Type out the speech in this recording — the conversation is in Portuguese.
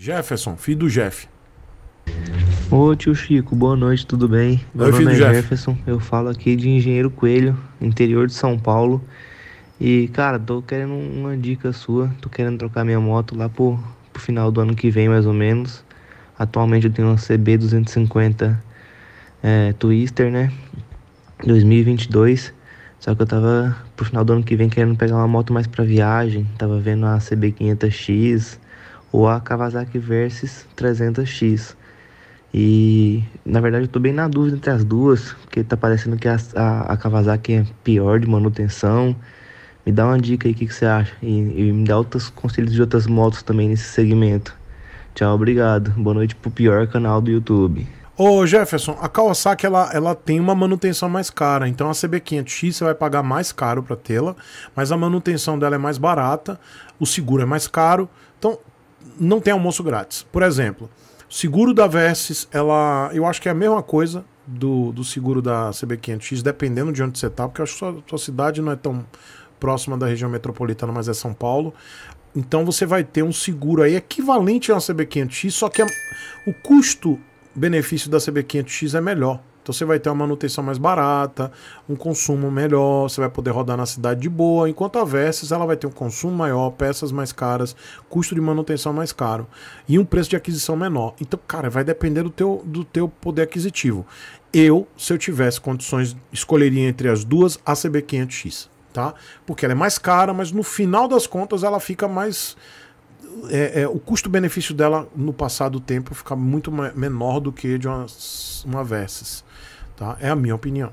Jefferson, filho do Jeff. Ô tio Chico, boa noite, tudo bem? Meu Oi, nome é Jeff. Jefferson, eu falo aqui de Engenheiro Coelho, interior de São Paulo. E, cara, tô querendo uma dica sua, tô querendo trocar minha moto lá pro, pro final do ano que vem, mais ou menos. Atualmente eu tenho uma CB 250 é, Twister, né? 2022. Só que eu tava pro final do ano que vem querendo pegar uma moto mais pra viagem. Tava vendo a CB500X, ou a Kawasaki Versys 300X. E na verdade eu estou bem na dúvida entre as duas, porque está parecendo que a, a, a, Kawasaki é pior de manutenção. Me dá uma dica aí o que, que, você acha e, e, me dá outros conselhos de outras motos também nesse segmento. Tchau, obrigado. Boa noite pro pior canal do YouTube. Ô Jefferson, a Kawasaki ela, ela tem uma manutenção mais cara, então a CB500X você vai pagar mais caro para tê-la, mas a manutenção dela é mais barata, o seguro é mais caro, então não tem almoço grátis. Por exemplo, seguro da Versys, ela, eu acho que é a mesma coisa do, do seguro da CB500X, dependendo de onde você está, porque eu acho que sua, sua cidade não é tão próxima da região metropolitana, mas é São Paulo. Então você vai ter um seguro aí equivalente a uma CB500X, só que a, é, o custo-benefício da CB500X é melhor. Então você vai ter uma manutenção mais barata, um consumo melhor, você vai poder rodar na cidade de boa, enquanto a Versys ela vai ter um consumo maior, peças mais caras, custo de manutenção mais caro e um preço de aquisição menor. Então, cara, vai depender do teu, do teu poder aquisitivo. Eu, se eu tivesse condições, escolheria entre as duas a CB500X, tá? Porque ela é mais cara, mas no final das contas ela fica mais é, é, o custo-benefício dela no passar do tempo fica muito menor do que de uma, uma Versys. Tá? É a minha opinião.